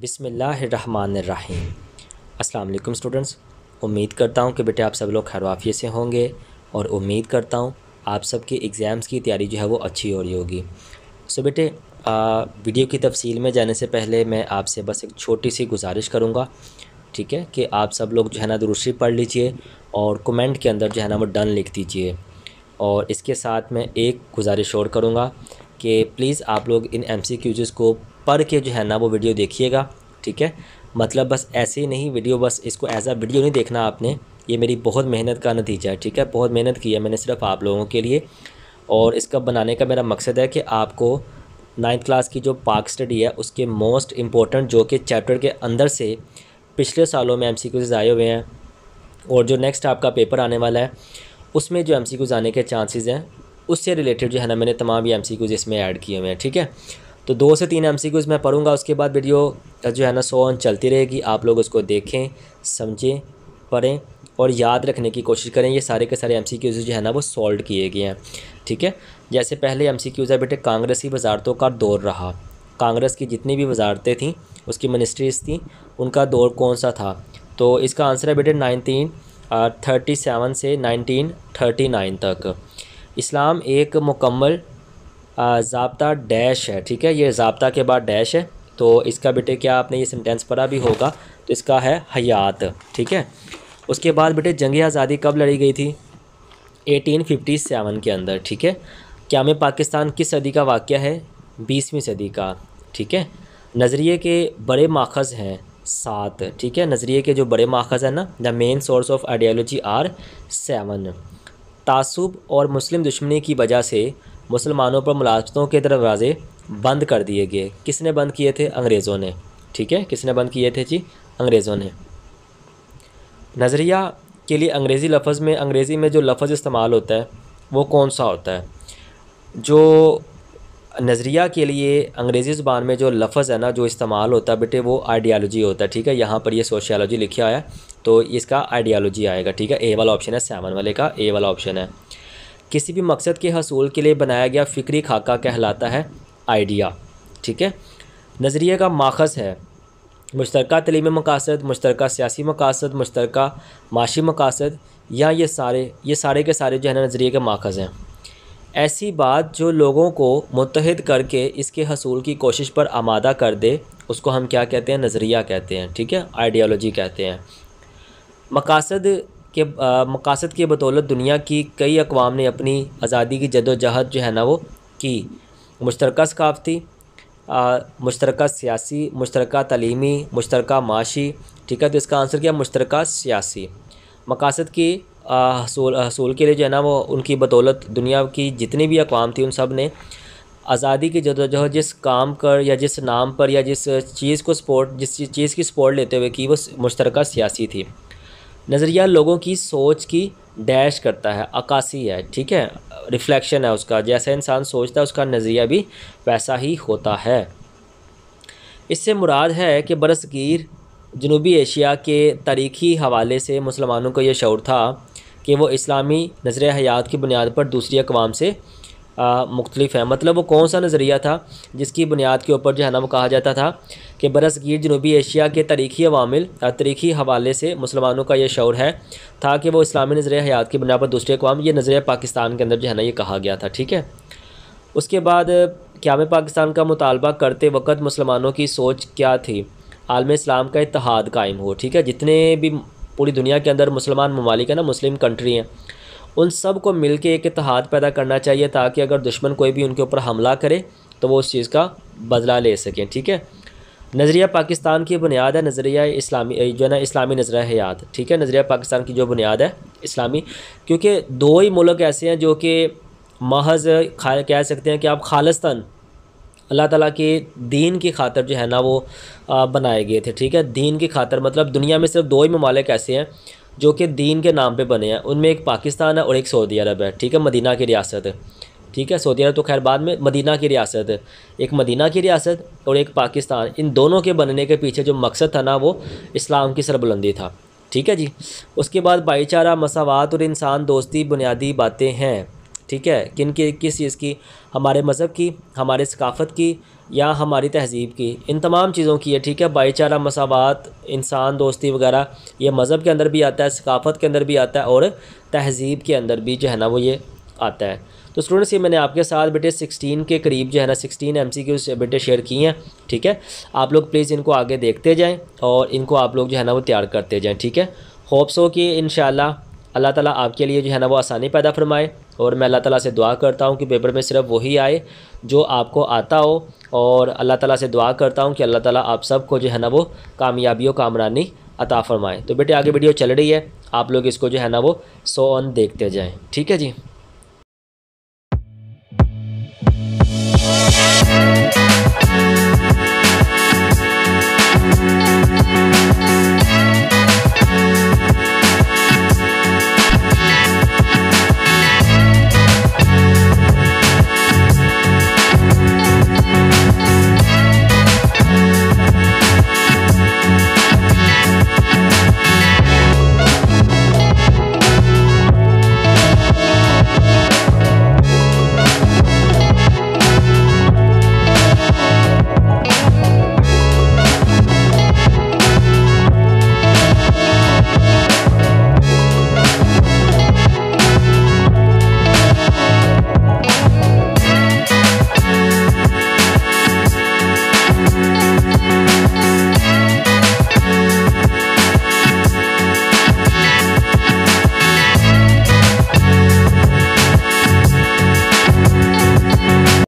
बिसमीम असलम स्टूडेंट्स उम्मीद करता हूँ कि बेटे आप सब लोग खैरवाफिये से होंगे और उम्मीद करता हूँ आप सब के एग्ज़ाम्स की तैयारी जो है वो अच्छी हो रही होगी सो बेटे आ, वीडियो की तफसील में जाने से पहले मैं आपसे बस एक छोटी सी गुजारिश करूँगा ठीक है कि आप सब लोग जो है ना दुरुस्ती पढ़ लीजिए और कमेंट के अंदर जो है ना वो डन लिख दीजिए और इसके साथ मैं एक गुजारिश और करूँगा कि प्लीज़ आप लोग इन एम सी को पढ़ के जो है ना वो वीडियो देखिएगा ठीक है मतलब बस ऐसे ही नहीं वीडियो बस इसको एज आ वीडियो नहीं देखना आपने ये मेरी बहुत मेहनत का नतीजा है ठीक है बहुत मेहनत की है मैंने सिर्फ आप लोगों के लिए और इसका बनाने का मेरा मकसद है कि आपको नाइन्थ क्लास की जो पार्क स्टडी है उसके मोस्ट इम्पॉर्टेंट जो कि चैप्टर के अंदर से पिछले सालों में एम सी आए हुए हैं और जो नेक्स्ट आपका पेपर आने वाला है उसमें जो एम सी आने के चांसेज़ हैं उससे रिलेटेड जो है ना मैंने तमाम ही एम सी इसमें ऐड किए हुए हैं ठीक है तो दो से तीन एम मैं पढ़ूँगा उसके बाद वीडियो जो है ना सो ऑन चलती रहेगी आप लोग उसको देखें समझें पढ़ें और याद रखने की कोशिश करें ये सारे के सारे एम जो है ना वो सॉल्व किए गए हैं ठीक है जैसे पहले एम सी क्यूज़ है बेटे कांग्रेस की वजारतों का दौर रहा कांग्रेस की जितनी भी वजारतें थीं उसकी मिनिस्ट्रीज़ थी उनका दौर कौन सा था तो इसका आंसर है बेटे नाइनटीन थर्टी सेवन से नाइनटीन थर्टी नाइन तक इस्लाम एक मुकम्मल जबता डैश है ठीक है ये जबता के बाद डैश है तो इसका बेटे क्या आपने ये सेंटेंस पढ़ा भी होगा तो इसका है हयात ठीक है उसके बाद बेटे जंग आज़ादी कब लड़ी गई थी 1857 के अंदर ठीक है क्या में पाकिस्तान किस सदी का वाक़ है बीसवीं सदी का ठीक है नज़रिए के बड़े माखज़ हैं सात ठीक है नज़रिए के जो बड़े माखज़ हैं ना the main source of ideology are seven तासुब और मुस्लिम दुश्मनी की वजह से मुसलमानों पर मुलाजतों के दरवाज़े बंद कर दिए गए किसने बंद किए थे अंग्रेज़ों ने ठीक है किसने बंद किए थे जी अंग्रेज़ों ने नज़रिया के लिए अंग्रेज़ी लफज में अंग्रेज़ी में जो लफज इस्तेमाल होता है वो कौन सा होता है जो नज़रिया के लिए अंग्रेज़ी ज़ुबान में जो लफ्ज़ है ना जो इस्तेमाल होता है बेटे वो आइडियालॉजी होता है ठीक है यहाँ पर ये सोशियालॉजी लिखा है तो इसका आइडियालॉजी आएगा ठीक है ए वाला ऑप्शन है सेवन वाले का ए वाला ऑप्शन है किसी भी मकसद के हसूल के लिए बनाया गया फ़िक्री खाका कहलाता है आइडिया ठीक है नज़रिए का माखज है मुश्तर तलीमी मकासद मुश्तर सियासी मकासद मुश्तर माशी मकासद या ये सारे ये सारे के सारे जो है ना नज़रिए के माखज हैं ऐसी बात जो लोगों को मुतहद करके इसके हसूल की कोशिश पर आमादा कर दे उसको हम क्या कहते हैं नज़रिया कहते हैं ठीक है आइडियालॉजी कहते हैं मकासद के मकासद की बदौलत दुनिया की कई अकवाम ने अपनी आज़ादी की जदोजहद जो है ना वो की मुश्तरक सकाफ़ती मुश्तरक सियासी मुश्तरक तलीमी मुश्तरक माशी ठीक है तो इसका आंसर क्या मुशतरक सियासी मकासद की हसूल के लिए जो है ना वो उनकी बदौलत दुनिया की जितनी भी अकवाम थी उन सब ने आज़ादी की जदोजहद जिस काम कर या जिस नाम पर या जिस चीज़ को सपोर्ट जिस चीज़ की सपोर्ट लेते हुए की वो मुश्तरक सियासी थी नज़रिया लोगों की सोच की डैश करता है अक्सी है ठीक है रिफ्लेक्शन है उसका जैसा इंसान सोचता है उसका नज़रिया भी वैसा ही होता है इससे मुराद है कि बरसगीर जनूबी एशिया के तारीखी हवाले से मुसलमानों को यह शौर था कि वो इस्लामी नज़र हयात की बुनियाद पर दूसरी अकवाम से मुख्तलिफ हैं मतलब वो कौन सा नज़रिया था जिसकी बुनियाद के ऊपर जो है ना वो कहा जाता था कि बरसगीर जनूबी एशिया के तारीखी अवामिल तारीखी हवाले से मुसलमानों का यह शौर है था कि वो इस्लामी नज़र हयात की बुनिया पर दूसरे अवाम ये नज़रिया पाकिस्तान के अंदर जो है ना ये कहा गया था ठीक है उसके बाद क्या में पाकिस्तान का मुतालबा करते वक्त मुसलमानों की सोच क्या थी आलम इस्लाम का इतिहाद कायम हो ठीक है जितने भी पूरी दुनिया के अंदर मुसलमान ममालिक है ना मुस्लिम कंट्री हैं उन सब को मिल के एक इतिहाद पैदा करना चाहिए ताकि अगर दुश्मन कोई भी उनके ऊपर हमला करे तो वो उस चीज़ का बदला ले सकें ठीक है नज़रिया पाकिस्तान की बुनियाद है नज़रिया इस्लामी जो है ना इस्लामी नज़रिया हयात ठीक है नज़रिया पाकिस्तान की जो बुनियाद है इस्लामी क्योंकि दो ही मुल्क ऐसे हैं जो कि महज कह सकते हैं कि आप खालस्तन अल्लाह ताला के दीन की खातर जो है ना वो बनाए गए थे ठीक है दीन की खातर मतलब दुनिया में सिर्फ दो ही ममालिक ऐसे हैं जो कि दीन के नाम पर बने हैं उनमें एक पाकिस्तान है और एक सऊदी अरब है ठीक है मदीना की रियासत ठीक है सऊदी अरब तो खैर बाद में मदीना की रियासत एक मदीना की रियासत और एक पाकिस्तान इन दोनों के बनने के पीछे जो मकसद था ना वो इस्लाम की सरबुलंदी था ठीक है जी उसके बाद भाईचारा मसावत और इंसान दोस्ती बुनियादी बातें हैं ठीक है किन की किस चीज़ की हमारे मज़हब की हमारे सकाफ़त की या हमारी तहजीब की इन तमाम चीज़ों की है ठीक है भाईचारा मसावत इंसान दोस्ती वगैरह ये मज़हब के अंदर भी आता है सकाफ़त के अंदर भी आता है और तहजीब के अंदर भी जो है ना वो ये आता है तो स्टूडेंट्स ये मैंने आपके साथ बेटे 16 के करीब जो है ना 16 एम सी बेटे शेयर किए हैं ठीक है आप लोग प्लीज़ इनको आगे देखते जाएं और इनको आप लोग जो है ना वो तैयार करते जाएं ठीक है होप्स हो कि इन अल्लाह ताला आपके लिए जो है ना वो आसानी पैदा फरमाए और मैं अल्लाह ताला से दुआ करता हूँ कि पेपर में सिर्फ वही आए जो आपको आता हो और अल्लाह ताला से दुआ करता हूँ कि अल्लाह ताला आप सबको जो है ना वो कामयाबियों कामरानी अता फ़रमाएँ तो बेटे आगे वीडियो चल रही है आप लोग इसको जो है ना वो सो ऑन देखते जाएँ ठीक है जी